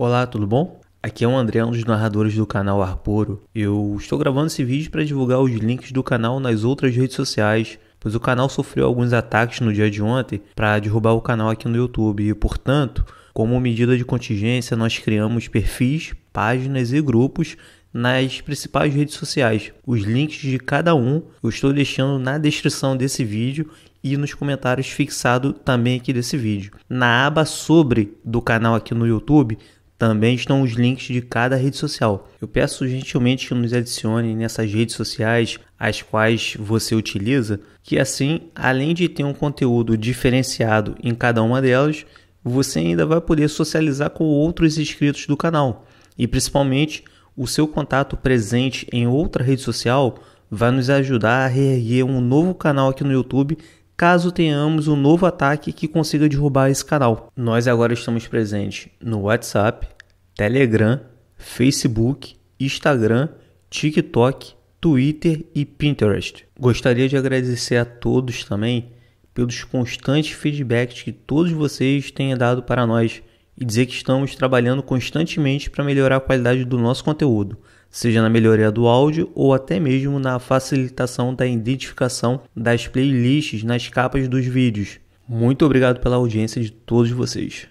Olá, tudo bom? Aqui é o André, um dos narradores do canal Arporo. Eu estou gravando esse vídeo para divulgar os links do canal nas outras redes sociais, pois o canal sofreu alguns ataques no dia de ontem para derrubar o canal aqui no YouTube e, portanto, como medida de contingência, nós criamos perfis, páginas e grupos nas principais redes sociais. Os links de cada um eu estou deixando na descrição desse vídeo e nos comentários fixado também aqui desse vídeo. Na aba sobre do canal aqui no YouTube também estão os links de cada rede social. Eu peço gentilmente que nos adicione nessas redes sociais as quais você utiliza, que assim, além de ter um conteúdo diferenciado em cada uma delas, você ainda vai poder socializar com outros inscritos do canal. E principalmente, o seu contato presente em outra rede social vai nos ajudar a reerguer um novo canal aqui no YouTube caso tenhamos um novo ataque que consiga derrubar esse canal. Nós agora estamos presentes no WhatsApp, Telegram, Facebook, Instagram, TikTok, Twitter e Pinterest. Gostaria de agradecer a todos também pelos constantes feedbacks que todos vocês têm dado para nós e dizer que estamos trabalhando constantemente para melhorar a qualidade do nosso conteúdo, seja na melhoria do áudio ou até mesmo na facilitação da identificação das playlists nas capas dos vídeos. Muito obrigado pela audiência de todos vocês.